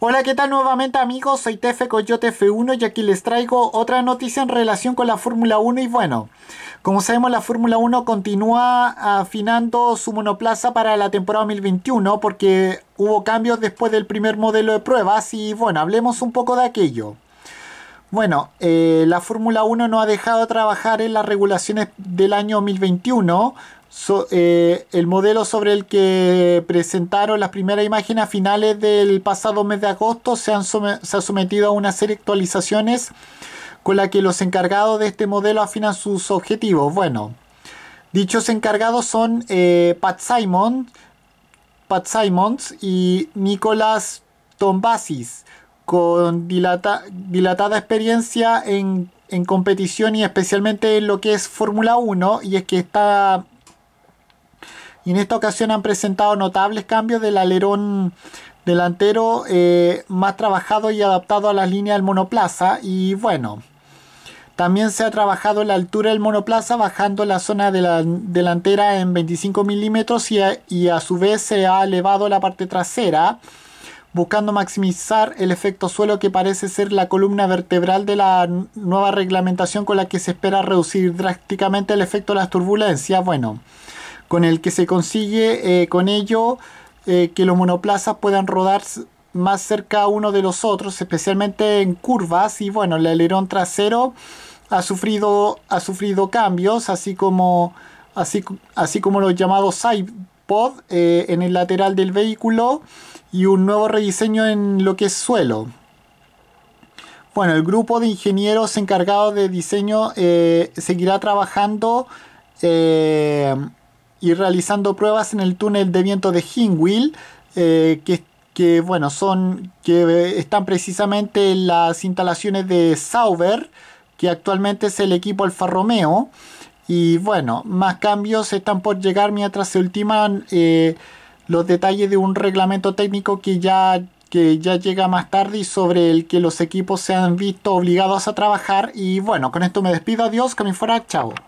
Hola, ¿qué tal nuevamente amigos? Soy Tefe Coyote F1 y aquí les traigo otra noticia en relación con la Fórmula 1 y bueno, como sabemos la Fórmula 1 continúa afinando su monoplaza para la temporada 2021 porque hubo cambios después del primer modelo de pruebas y bueno, hablemos un poco de aquello. Bueno, eh, la Fórmula 1 no ha dejado de trabajar en las regulaciones del año 2021 eh, el modelo sobre el que presentaron las primeras imágenes a finales del pasado mes de agosto se, han se ha sometido a una serie de actualizaciones con la que los encargados de este modelo afinan sus objetivos. Bueno, dichos encargados son eh, Pat, Simon, Pat Simons y Nicolás Tombasis, con dilata dilatada experiencia en, en competición y especialmente en lo que es Fórmula 1, y es que está y en esta ocasión han presentado notables cambios del alerón delantero eh, más trabajado y adaptado a las líneas del monoplaza y bueno también se ha trabajado la altura del monoplaza bajando la zona de la delantera en 25 milímetros y, y, a su vez se ha elevado la parte trasera buscando maximizar el efecto suelo que parece ser la columna vertebral de la nueva reglamentación con la que se espera reducir drásticamente el efecto de las turbulencias. Bueno, con el que se consigue eh, con ello eh, que los monoplazas puedan rodar más cerca uno de los otros, especialmente en curvas. Y bueno, el alerón trasero ha sufrido, ha sufrido cambios, así como, así, así como los llamados side eh, en el lateral del vehículo y un nuevo rediseño en lo que es suelo. Bueno, el grupo de ingenieros encargados de diseño seguirá trabajando y realizando pruebas en el túnel de viento de Hinwil, eh, que, bueno, son, que están precisamente en las instalaciones de Sauber, que actualmente es el equipo Alfa Romeo. Y bueno, más cambios están por llegar mientras se ultiman eh, los detalles de un reglamento técnico que ya, que ya llega más tarde y sobre el que los equipos se han visto obligados a trabajar. Y bueno, con esto me despido. Adiós, que me fuera. Chao.